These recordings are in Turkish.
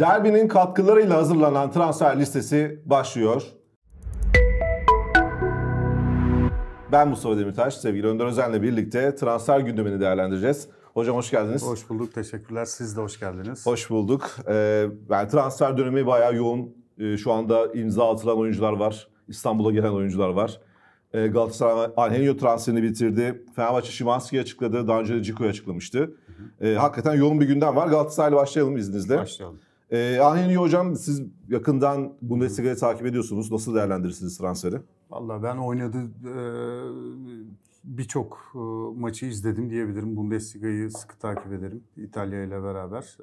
Derbinin katkılarıyla hazırlanan transfer listesi başlıyor. Ben Mustafa Demirtaş, sevgili Önder Özen'le birlikte transfer gündemini değerlendireceğiz. Hocam hoş geldiniz. Hoş bulduk, teşekkürler. Siz de hoş geldiniz. Hoş bulduk. Ee, yani transfer dönemi bayağı yoğun. Ee, şu anda imza atılan oyuncular var. İstanbul'a gelen oyuncular var. Ee, Galatasaray Alhenio transferini bitirdi. Fenerbahçe Şimanski açıkladı. Daha önce de Ciko'yu açıklamıştı. Ee, hakikaten yoğun bir gündem var. Galatasaray'la başlayalım izninizle. Başlayalım. Ee, Anhenio hocam siz yakından Bundesliga'yı takip ediyorsunuz. Nasıl değerlendirirsiniz transferi? Valla ben oynadı e, birçok e, maçı izledim diyebilirim. Bundesliga'yı sıkı takip ederim İtalya ile beraber.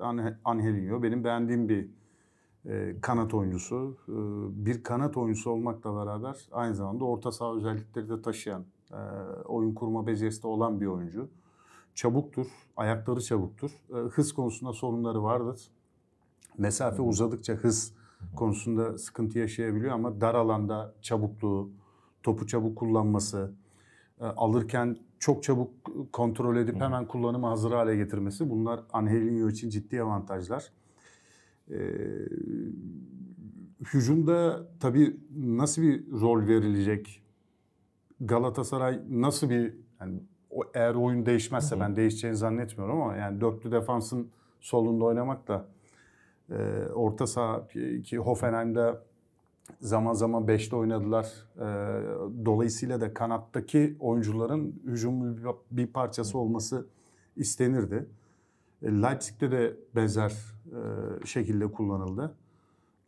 Angelino benim beğendiğim bir e, kanat oyuncusu. bir kanat oyuncusu olmakla beraber aynı zamanda orta saha özellikleri de taşıyan, oyun kurma becerisi de olan bir oyuncu. Çabuktur, ayakları çabuktur. hız konusunda sorunları vardır mesafe uzadıkça hız konusunda sıkıntı yaşayabiliyor ama dar alanda çabukluğu, topu çabuk kullanması, e, alırken çok çabuk kontrol edip hemen kullanıma hazır hale getirmesi bunlar Angelinho için ciddi avantajlar. Ee, hücumda tabii nasıl bir rol verilecek? Galatasaray nasıl bir yani eğer oyun değişmezse ben değişeceğini zannetmiyorum ama yani dörtlü defansın solunda oynamak da ee, orta saha ki Hoffenheim'de zaman zaman 5'te oynadılar. Ee, dolayısıyla da kanattaki oyuncuların hücum bir parçası olması istenirdi. Ee, Leipzig'te de benzer e, şekilde kullanıldı.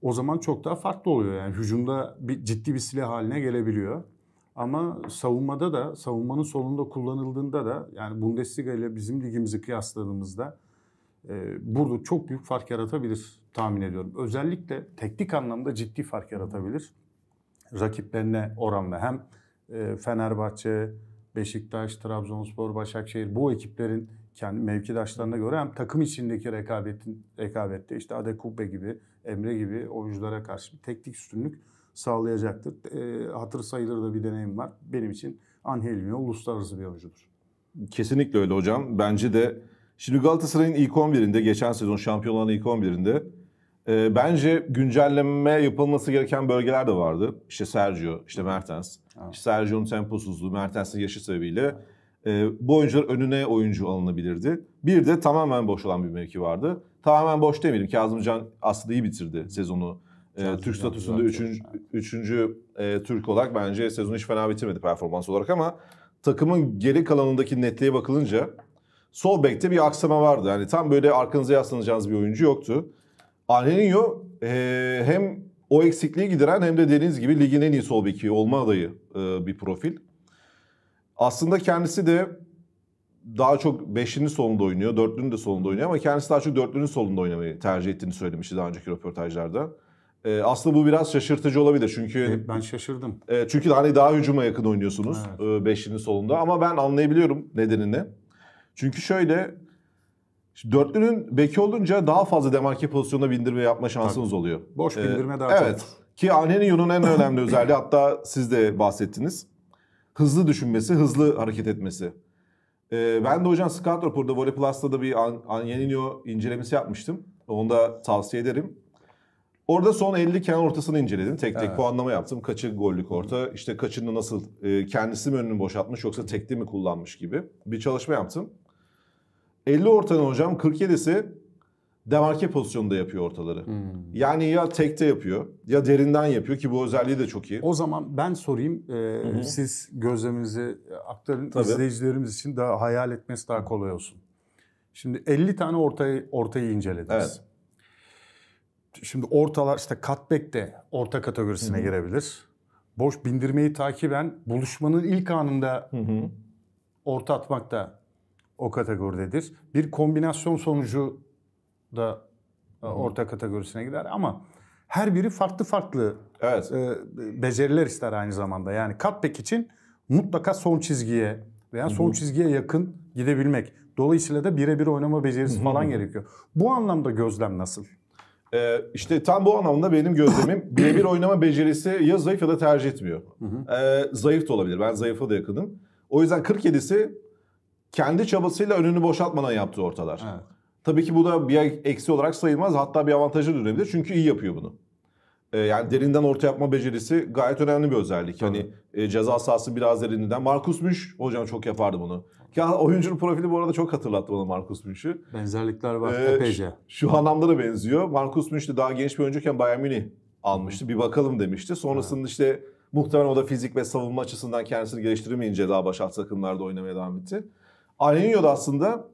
O zaman çok daha farklı oluyor yani hücumda bir, ciddi bir silah haline gelebiliyor. Ama savunmada da savunmanın solunda kullanıldığında da yani Bundesliga ile bizim ligimizi kıyasladığımızda ee, burada çok büyük fark yaratabilir tahmin ediyorum. Özellikle teknik anlamda ciddi fark yaratabilir. Rakiplerine oranla hem e, Fenerbahçe, Beşiktaş, Trabzonspor, Başakşehir bu ekiplerin kendi mevkidaşlarına göre hem takım içindeki rekabetin rekabette işte Adekubbe gibi, Emre gibi oyunculara karşı teknik üstünlük sağlayacaktır. E, hatır sayılır da bir deneyim var. Benim için Angelino uluslararası bir oyuncudur. Kesinlikle öyle hocam. Bence de Şimdi Galatasaray'ın ilk 11'inde, geçen sezon şampiyon olan ilk 11'inde e, bence güncelleme yapılması gereken bölgeler de vardı. İşte Sergio, işte Mertens. Evet. İşte Sergio'nun temposuzluğu, Mertens'in yaşı sebebiyle e, bu oyuncular önüne oyuncu alınabilirdi. Bir de tamamen boş olan bir mevki vardı. Tamamen boş demeyelim. Kazımcan aslında iyi bitirdi sezonu. E, Türk statüsünde Üçüncü, üçüncü e, Türk olarak bence sezonu hiç fena bitirmedi performans olarak ama takımın geri kalanındaki netliğe bakılınca sol bekte bir aksama vardı. Yani tam böyle arkanıza yaslanacağınız bir oyuncu yoktu. Angelinho e, hem o eksikliği gideren hem de dediğiniz gibi ligin en iyi sol beki olma adayı e, bir profil. Aslında kendisi de daha çok 5'inin solunda oynuyor, dörtlünün de solunda oynuyor ama kendisi daha çok dörtlünün solunda oynamayı tercih ettiğini söylemişti daha önceki röportajlarda. E, aslında bu biraz şaşırtıcı olabilir çünkü... ben şaşırdım. E, çünkü hani daha hücuma yakın oynuyorsunuz 5'inin evet. e, solunda ama ben anlayabiliyorum nedenini. Çünkü şöyle dörtlünün beki olunca daha fazla demarke pozisyonuna bindirme yapma şansınız Tabii. oluyor. Boş ee, bindirme ee, daha Evet. Çok. Ki Anheniyo'nun en önemli özelliği hatta siz de bahsettiniz. Hızlı düşünmesi, hızlı hareket etmesi. Ee, ben de hocam Scout raporda Vole da bir Anhenio incelemesi yapmıştım. Onu da tavsiye ederim. Orada son 50 kenar ortasını inceledim. Tek tek evet. puanlama yaptım. Kaçı gollük orta, işte kaçını nasıl e, kendisi mi önünü boşaltmış yoksa tekli mi kullanmış gibi bir çalışma yaptım. 50 ortanın hocam 47'si demarke pozisyonunda yapıyor ortaları. Hmm. Yani ya tekte yapıyor ya derinden yapıyor ki bu özelliği de çok iyi. O zaman ben sorayım e, siz gözleminizi aktarın Tabii. izleyicilerimiz için daha hayal etmesi daha kolay olsun. Şimdi 50 tane ortayı ortayı incelediniz. Evet. Şimdi ortalar işte cutback de orta kategorisine Hı-hı. girebilir. Boş bindirmeyi takiben buluşmanın ilk anında Hı-hı. orta atmak da o kategoridedir. Bir kombinasyon sonucu da e, orta kategorisine gider ama her biri farklı farklı evet. E, beceriler ister aynı zamanda. Yani cutback için mutlaka son çizgiye veya son çizgiye yakın gidebilmek. Dolayısıyla da birebir oynama becerisi Hı-hı. falan gerekiyor. Bu anlamda gözlem nasıl? Ee, işte tam bu anlamda benim gözlemim birebir oynama becerisi ya zayıf ya da tercih etmiyor. Ee, zayıf da olabilir. Ben zayıfa da yakınım. O yüzden 47'si kendi çabasıyla önünü boşaltmadan yaptığı ortalar. Evet. Tabii ki bu da bir eksi olarak sayılmaz. Hatta bir avantajı dönebilir. Çünkü iyi yapıyor bunu. Ee, yani derinden orta yapma becerisi gayet önemli bir özellik. Hani, Tabii. Hani e, ceza sahası biraz derinden. Markus Müş, hocam çok yapardı bunu. Ya oyuncunun profili bu arada çok hatırlattı bana Markus Münş'ü. Benzerlikler var ee, epeyce. Şu, şu anlamda da benziyor. Markus Münş de daha genç bir oyuncuyken Bayern Münih almıştı. Bir bakalım demişti. Sonrasında işte muhtemelen o da fizik ve savunma açısından kendisini geliştiremeyince daha başat takımlarda oynamaya devam etti. Alinho da aslında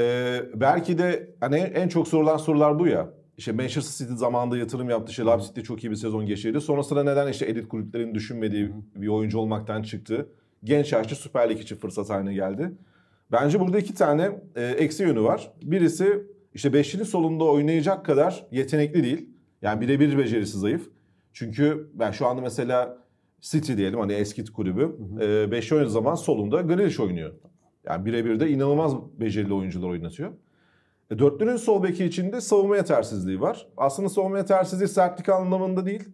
e, belki de hani en çok sorulan sorular bu ya. İşte Manchester City zamanında yatırım yaptı. İşte Leipzig de çok iyi bir sezon geçirdi. Sonrasında neden işte elit kulüplerin düşünmediği bir oyuncu olmaktan çıktı. Genç yaşta Süper Lig için fırsat haline geldi. Bence burada iki tane e, eksi yönü var. Birisi işte beşinin solunda oynayacak kadar yetenekli değil. Yani birebir becerisi zayıf. Çünkü ben şu anda mesela City diyelim hani eski kulübü. 5 e, oynadığı zaman solunda Grealish oynuyor. Yani birebir de inanılmaz becerili oyuncular oynatıyor. E, dörtlünün sol beki içinde savunma yetersizliği var. Aslında savunma yetersizliği sertlik anlamında değil.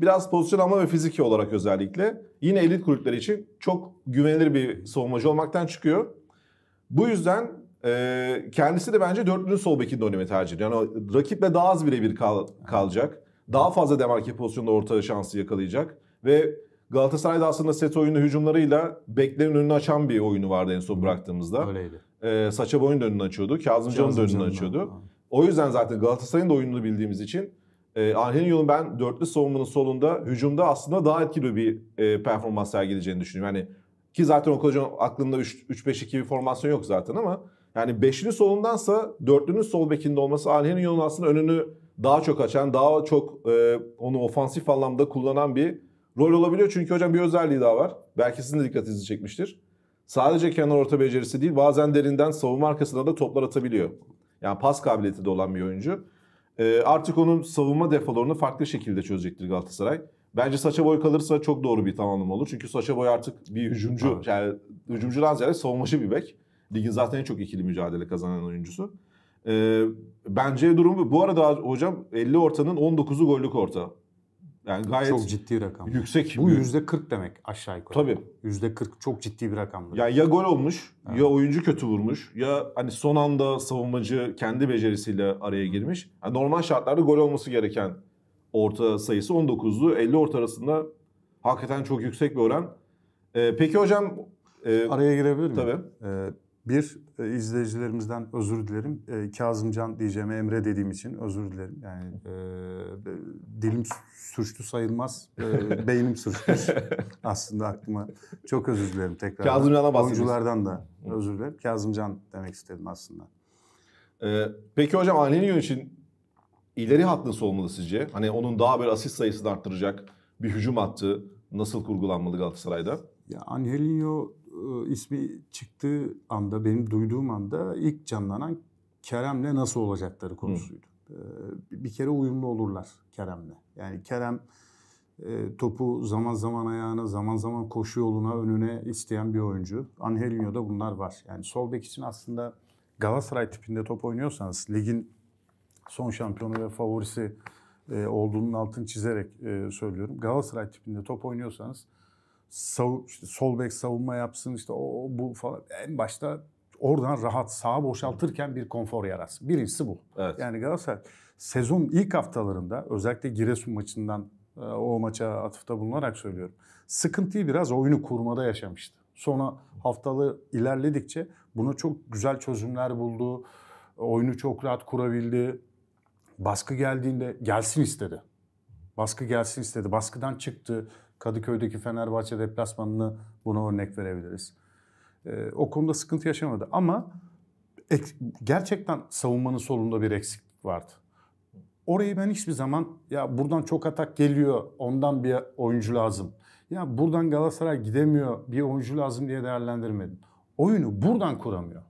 Biraz pozisyon alma ve fiziki olarak özellikle yine elit kulüpler için çok güvenilir bir savunmacı olmaktan çıkıyor. Bu yüzden e, kendisi de bence dörtlünün sol bekinde oynamayı tercih ediyor. Yani rakiple daha az birebir kal kalacak. Daha fazla demarke pozisyonda orta şansı yakalayacak. Ve Galatasaray'da aslında set oyunu hücumlarıyla beklerin önünü açan bir oyunu vardı en son bıraktığımızda. Öyleydi. Ee, Saça boyun önünü açıyordu. Kazımcan'ın da önünü açıyordu. Ha. O yüzden zaten Galatasaray'ın da oyununu bildiğimiz için e, Angelino'nun ben dörtlü savunmanın solunda hücumda aslında daha etkili bir e, performans sergileyeceğini düşünüyorum. Yani ki zaten Okan Hoca'nın aklında 3-5-2 bir formasyon yok zaten ama yani beşli solundansa dörtlünün sol bekinde olması Angelino'nun aslında önünü daha çok açan, daha çok e, onu ofansif anlamda kullanan bir rol olabiliyor. Çünkü hocam bir özelliği daha var. Belki sizin de dikkatinizi çekmiştir. Sadece kenar orta becerisi değil bazen derinden savunma arkasına da toplar atabiliyor. Yani pas kabiliyeti de olan bir oyuncu. Ee, artık onun savunma defalarını farklı şekilde çözecektir Galatasaray. Bence Saça Boy kalırsa çok doğru bir tamamlama olur. Çünkü Saça Boy artık bir hücumcu. Evet. Yani hücumcudan ziyade savunmacı bir bek. Ligin zaten en çok ikili mücadele kazanan oyuncusu. Ee, bence durum bu. Bu arada hocam 50 ortanın 19'u gollük orta. Yani gayet çok ciddi rakam. Yüksek. Bu yüzde %40 demek aşağı yukarı. Tabii. Yüzde %40 çok ciddi bir rakamdır. Ya ya gol olmuş, evet. ya oyuncu kötü vurmuş, ya hani son anda savunmacı kendi becerisiyle araya girmiş. Yani normal şartlarda gol olması gereken orta sayısı 19'du, 50 orta arasında hakikaten çok yüksek bir oran. Ee, peki hocam e, araya girebilir miyim? Tabii. Ee, bir, e, izleyicilerimizden özür dilerim. E, Kazımcan diyeceğime Emre dediğim için özür dilerim. Yani e, dilim sürçtü sayılmaz. E, beynim sürçmüş aslında aklıma. Çok özür dilerim tekrar. Kazımcan'a bahsediyoruz. Oyunculardan da özür dilerim. Kazımcan demek istedim aslında. Ee, peki hocam Anelio için ileri hat nasıl olmalı sizce? Hani onun daha bir asist sayısını arttıracak bir hücum hattı nasıl kurgulanmalı Galatasaray'da? Ya Angelinho e, ismi çıktığı anda, benim duyduğum anda ilk canlanan Kerem'le nasıl olacakları konusuydu. Hı. E, bir kere uyumlu olurlar Kerem'le. Yani Kerem e, topu zaman zaman ayağına, zaman zaman koşu yoluna, önüne isteyen bir oyuncu. Angelino'da bunlar var. Yani sol bek için aslında Galatasaray tipinde top oynuyorsanız ligin son şampiyonu ve favorisi olduğunun altını çizerek söylüyorum. Galatasaray tipinde top oynuyorsanız sav, işte sol bek savunma yapsın işte o, bu falan. En başta oradan rahat sağa boşaltırken bir konfor yaratsın. Birincisi bu. Evet. Yani Galatasaray sezon ilk haftalarında özellikle Giresun maçından e, o maça atıfta bulunarak söylüyorum. Sıkıntıyı biraz oyunu kurmada yaşamıştı. Sonra haftalı ilerledikçe bunu çok güzel çözümler buldu. Oyunu çok rahat kurabildi. Baskı geldiğinde gelsin istedi. Baskı gelsin istedi. Baskıdan çıktı. Kadıköy'deki Fenerbahçe deplasmanını buna örnek verebiliriz. Ee, o konuda sıkıntı yaşamadı ama gerçekten savunmanın solunda bir eksiklik vardı. Orayı ben hiçbir zaman ya buradan çok atak geliyor ondan bir oyuncu lazım. Ya buradan Galatasaray gidemiyor bir oyuncu lazım diye değerlendirmedim. Oyunu buradan kuramıyor.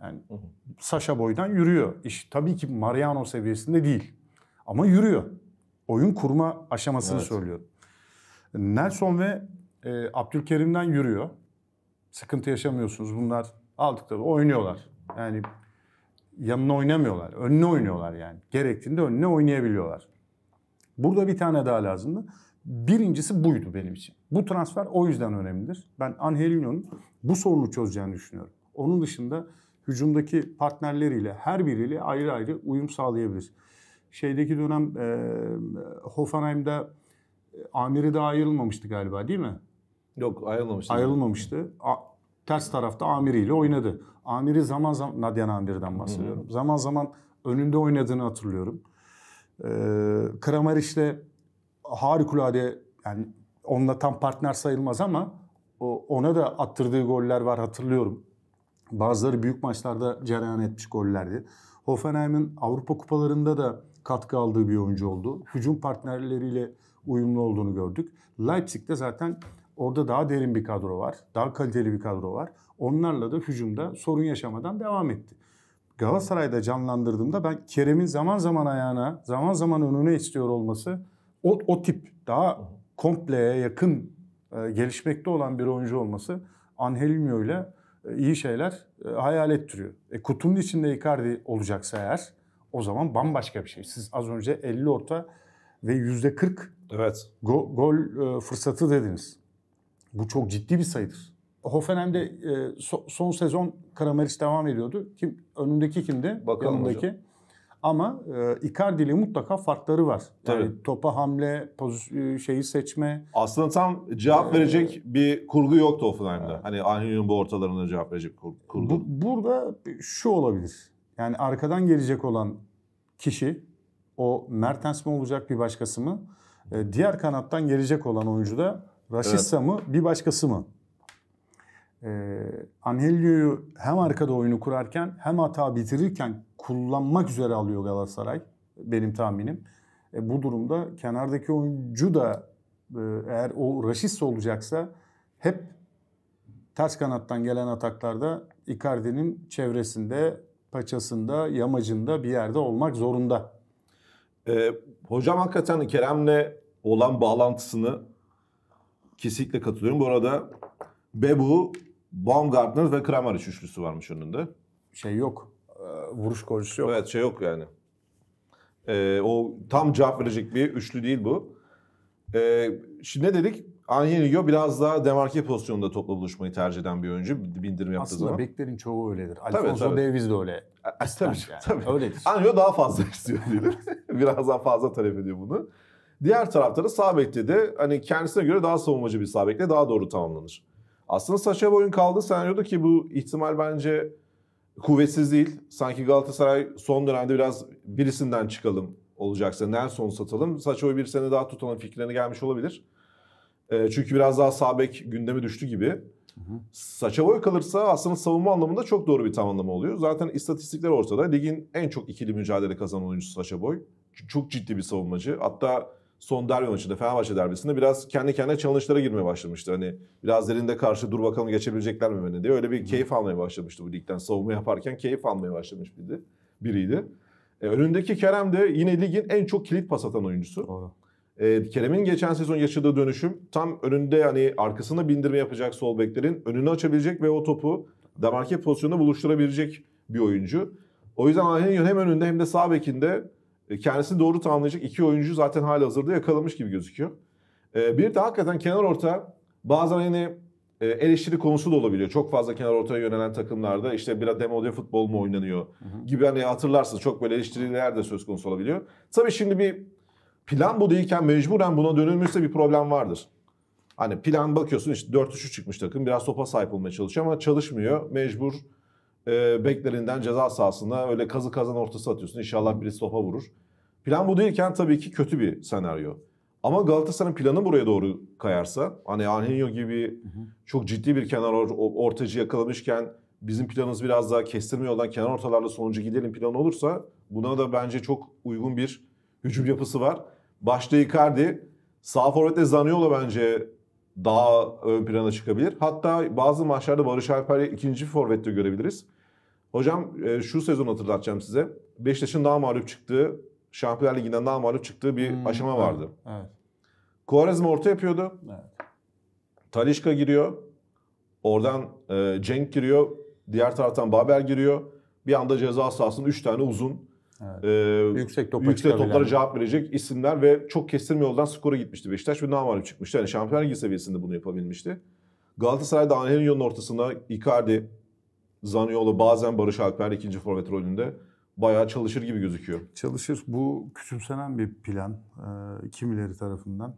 Yani hı Sasha Boy'dan yürüyor. İş tabii ki Mariano seviyesinde değil. Ama yürüyor. Oyun kurma aşamasını evet. söylüyorum. Nelson ve e, Abdülkerim'den yürüyor. Sıkıntı yaşamıyorsunuz. Bunlar aldıkları oynuyorlar. Yani yanına oynamıyorlar. Önüne oynuyorlar yani. Gerektiğinde önüne oynayabiliyorlar. Burada bir tane daha lazımdı. Birincisi buydu benim için. Bu transfer o yüzden önemlidir. Ben Angelino'nun bu sorunu çözeceğini düşünüyorum. Onun dışında hücumdaki partnerleriyle her biriyle ayrı ayrı uyum sağlayabilir. Şeydeki dönem e, Hoffenheim'da amiri de ayrılmamıştı galiba değil mi? Yok ayrılmamıştı. Ayrılmamıştı. A, ters tarafta amiriyle oynadı. Amiri zaman zaman, Nadyan Amir'den bahsediyorum. Hı hı. Zaman zaman önünde oynadığını hatırlıyorum. Ee, Kramer işte harikulade yani onunla tam partner sayılmaz ama o, ona da attırdığı goller var hatırlıyorum. Bazıları büyük maçlarda cereyan etmiş gollerdi. Hoffenheim'in Avrupa kupalarında da katkı aldığı bir oyuncu oldu. Hücum partnerleriyle uyumlu olduğunu gördük. Leipzig'te zaten orada daha derin bir kadro var. Daha kaliteli bir kadro var. Onlarla da hücumda sorun yaşamadan devam etti. Galatasaray'da canlandırdığımda ben Kerem'in zaman zaman ayağına, zaman zaman önüne istiyor olması o, o tip daha kompleye yakın e, gelişmekte olan bir oyuncu olması Angelinho ile e, iyi şeyler e, hayal ettiriyor. E, kutunun içinde Icardi olacaksa eğer o zaman bambaşka bir şey. Siz az önce 50 orta ve yüzde 40 evet. go, gol e, fırsatı dediniz. Bu çok ciddi bir sayıdır. Hoffenheim'de e, so, son sezon Kramaric devam ediyordu. Kim önündeki kimdi? Bakalım Yanındaki. Hocam. Ama e, Icardi ile mutlaka farkları var. Yani Tabii. topa hamle, pozis- e, şeyi seçme. Aslında tam cevap ee, verecek bir kurgu yoktu Hoffenheim'de. Evet. Hani Angelio'nun bu ortalarına cevap verecek kur- kurgu. Bu, burada şu olabilir. Yani arkadan gelecek olan kişi o Mertens mi olacak bir başkası mı? E, diğer kanattan gelecek olan oyuncu da Rashica evet. mı bir başkası mı? E, Angelio'yu hem arkada oyunu kurarken hem hata bitirirken kullanmak üzere alıyor Galatasaray benim tahminim. E, bu durumda kenardaki oyuncu da e, eğer o Rashica olacaksa hep ters kanattan gelen ataklarda Icardi'nin çevresinde, paçasında, yamacında bir yerde olmak zorunda. Ee, hocam hakikaten Kerem'le olan bağlantısını kesinlikle katılıyorum. Bu arada Bebu, Baumgartner ve Kramer üçlüsü varmış önünde. Şey yok. Ee, vuruş golcüsü yok. Evet şey yok yani. Ee, o tam cevap verecek bir üçlü değil bu. Ee, şimdi ne dedik? Angelino biraz daha demarke pozisyonunda topla buluşmayı tercih eden bir oyuncu bindirme yaptığı Aslında zaman. Aslında beklerin çoğu öyledir. Tabii, Alfonso tabii. Davies de öyle. E, e tabii, yani. tabii. Öyledir. Angelino daha fazla istiyor diyelim. biraz daha fazla talep ediyor bunu. Diğer tarafta da sağ de hani kendisine göre daha savunmacı bir sağ daha doğru tamamlanır. Aslında Saşa boyun kaldı senaryoda ki bu ihtimal bence kuvvetsiz değil. Sanki Galatasaray son dönemde biraz birisinden çıkalım olacaksa Nelson satalım. Saço'yu bir sene daha tutalım fikrine gelmiş olabilir. E, çünkü biraz daha sağ bek gündeme düştü gibi. Saça boy kalırsa aslında savunma anlamında çok doğru bir tamamlama oluyor. Zaten istatistikler ortada. Ligin en çok ikili mücadele kazanan oyuncusu Saça boy. Çok ciddi bir savunmacı. Hatta son derbi maçında Fenerbahçe derbisinde biraz kendi kendine challenge'lara girmeye başlamıştı. Hani biraz derinde karşı dur bakalım geçebilecekler mi beni diye öyle bir keyif almaya başlamıştı bu ligden. Savunma yaparken keyif almaya başlamış biriydi. biriydi. E, önündeki Kerem de yine ligin en çok kilit pas atan oyuncusu. Doğru. E, Kerem'in geçen sezon yaşadığı dönüşüm tam önünde yani arkasında bindirme yapacak sol beklerin önünü açabilecek ve o topu demarke pozisyonunda buluşturabilecek bir oyuncu. O yüzden Ahen'in hem önünde hem de sağ bekinde e, kendisini doğru tanımlayacak iki oyuncu zaten hali hazırda yakalamış gibi gözüküyor. E, bir de hakikaten kenar orta bazen hani e, eleştiri konusu da olabiliyor. Çok fazla kenar ortaya yönelen takımlarda işte biraz demode futbol mu oynanıyor gibi hani hatırlarsınız çok böyle eleştiriler de söz konusu olabiliyor. Tabii şimdi bir plan bu değilken mecburen buna dönülmüşse bir problem vardır. Hani plan bakıyorsun işte 4-3 çıkmış takım biraz topa sahip olmaya çalışıyor ama çalışmıyor. Mecbur e, beklerinden ceza sahasına öyle kazı kazan ortası atıyorsun. İnşallah birisi topa vurur. Plan bu değilken tabii ki kötü bir senaryo. Ama Galatasaray'ın planı buraya doğru kayarsa hani Angelino gibi çok ciddi bir kenar or ortacı yakalamışken bizim planımız biraz daha kestirme yoldan kenar ortalarla sonucu gidelim planı olursa buna da bence çok uygun bir hücum yapısı var. Başta Icardi, sağ forvetle Zaniola bence daha ön plana çıkabilir. Hatta bazı maçlarda Barış Alper'i ikinci forvette görebiliriz. Hocam e, şu sezon hatırlatacağım size. Beşiktaş'ın daha mağlup çıktığı, Şampiyonlar Ligi'nden daha mağlup çıktığı bir hmm, aşama vardı. Evet. evet. orta yapıyordu. Evet. Talişka giriyor. Oradan e, Cenk giriyor. Diğer taraftan Babel giriyor. Bir anda ceza sahasının 3 tane uzun Evet. Ee, yüksek topa yüksek toplara cevap verecek isimler ve çok kestirme yoldan skora gitmişti Beşiktaş ve namalip çıkmıştı. Yani Şampiyonlar Ligi seviyesinde bunu yapabilmişti. Galatasaray'da Angelio'nun ortasına Icardi, Zaniolo bazen Barış Alper ikinci forvet rolünde bayağı çalışır gibi gözüküyor. Çalışır. Bu küçümsenen bir plan e, kimileri tarafından.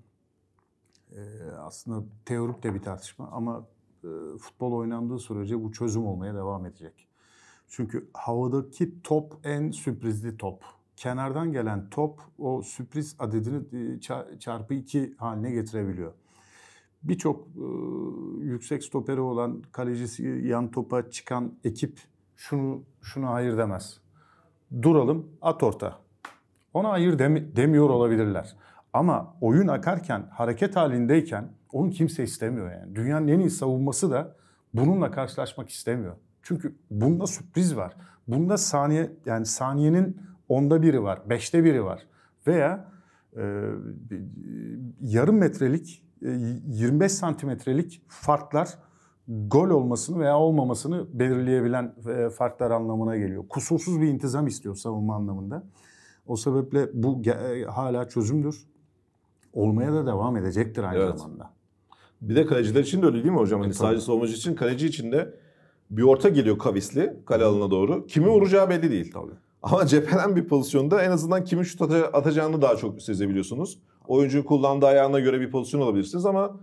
E, aslında teorik de bir tartışma ama e, futbol oynandığı sürece bu çözüm olmaya devam edecek. Çünkü havadaki top en sürprizli top. Kenardan gelen top o sürpriz adedini e, çarpı iki haline getirebiliyor. Birçok e, yüksek stoperi olan kalecisi yan topa çıkan ekip şunu şunu hayır demez. Duralım at orta. Ona hayır demi, demiyor olabilirler. Ama oyun akarken, hareket halindeyken onu kimse istemiyor yani. Dünyanın en iyi savunması da bununla karşılaşmak istemiyor. Çünkü bunda sürpriz var. Bunda saniye yani saniyenin onda biri var, beşte biri var. Veya e, yarım metrelik, e, 25 santimetrelik farklar gol olmasını veya olmamasını belirleyebilen e, farklar anlamına geliyor. Kusursuz bir intizam istiyor savunma anlamında. O sebeple bu e, hala çözümdür. Olmaya da devam edecektir aynı evet. zamanda. Bir de kaleciler için de öyle değil mi hocam? Hani e, sadece savunmacı için kaleci için de bir orta geliyor kavisli kale alanına doğru. Kimi vuracağı belli değil. Tabii. Ama cepheden bir pozisyonda en azından kimin şut atacağını daha çok sezebiliyorsunuz. Oyuncunun kullandığı ayağına göre bir pozisyon alabilirsiniz ama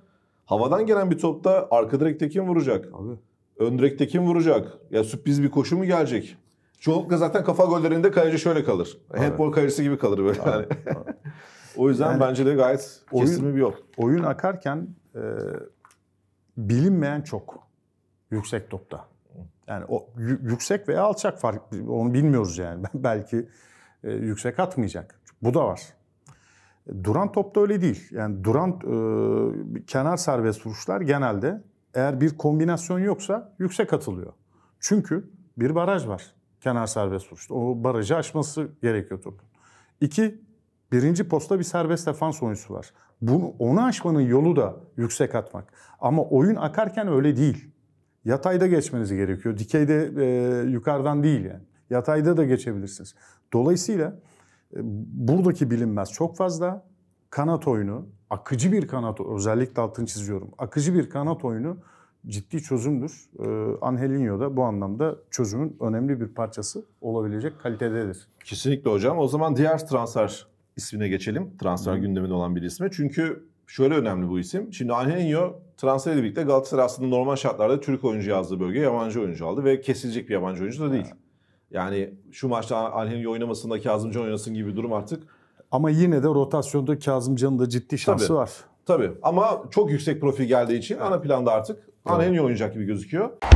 havadan gelen bir topta arka direkte kim vuracak? Abi. Ön direkte kim vuracak? Ya sürpriz bir koşu mu gelecek? Çoğunlukla zaten kafa gollerinde kaleci şöyle kalır. Handball kalecisi gibi kalır böyle. Evet. Yani. o yüzden yani, bence de gayet oyun, kesimi bir yol. Oyun akarken e, bilinmeyen çok. Yüksek topta. Yani o yüksek veya alçak fark onu bilmiyoruz yani. Belki e, yüksek atmayacak. Bu da var. Duran topta öyle değil. Yani duran e, kenar serbest vuruşlar genelde eğer bir kombinasyon yoksa yüksek atılıyor. Çünkü bir baraj var kenar serbest vuruşta. O barajı aşması gerekiyor topun. İki, birinci posta bir serbest defans oyuncusu var. Bunu, onu aşmanın yolu da yüksek atmak. Ama oyun akarken öyle değil. Yatayda geçmeniz gerekiyor. Dikeyde e, yukarıdan değil yani. Yatayda da geçebilirsiniz. Dolayısıyla e, buradaki bilinmez çok fazla. Kanat oyunu, akıcı bir kanat özellikle altını çiziyorum. Akıcı bir kanat oyunu ciddi çözümdür. E, Angelinho da bu anlamda çözümün önemli bir parçası olabilecek kalitededir. Kesinlikle hocam. O zaman diğer transfer ismine geçelim. Transfer gündeminde olan bir isme. Çünkü şöyle önemli bu isim. Şimdi Angelinho transfer birlikte Galatasaray aslında normal şartlarda Türk oyuncu yazdığı bölgeye yabancı oyuncu aldı ve kesilecek bir yabancı oyuncu da değil. Yani şu maçta Angelinho oynamasında Kazımcan oynasın gibi bir durum artık. Ama yine de rotasyonda Kazımcan'ın da ciddi şansı Tabii. var. Tabii ama çok yüksek profil geldiği için evet. ana planda artık Angelinho oynayacak gibi gözüküyor.